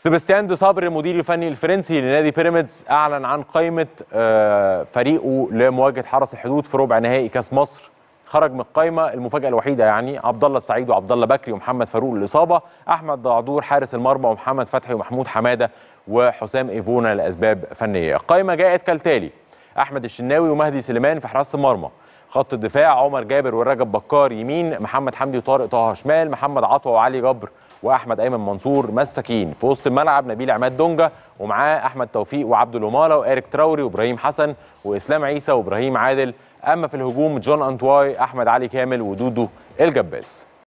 سيباستيان دو صابر المدير الفني الفرنسي لنادي بيراميدز اعلن عن قائمه آه، فريقه لمواجهه حرس الحدود في ربع نهائي كاس مصر خرج من القائمه المفاجاه الوحيده يعني عبد الله السعيد وعبد الله بكري ومحمد فاروق الاصابه احمد دعدور حارس المرمى ومحمد فتحي ومحمود حماده وحسام ايفونا لاسباب فنيه القائمه جاءت كالتالي احمد الشناوي ومهدي سليمان في حراسه المرمى خط الدفاع عمر جابر ورجب بكار يمين محمد حمدي وطارق طه شمال محمد عطوه وعلي جبر واحمد ايمن منصور مساكين في وسط الملعب نبيل عماد دونجا ومعاه احمد توفيق وعبد الوماله واريك تراوري وابراهيم حسن واسلام عيسى وابراهيم عادل اما في الهجوم جون انتواي احمد علي كامل ودودو الجباس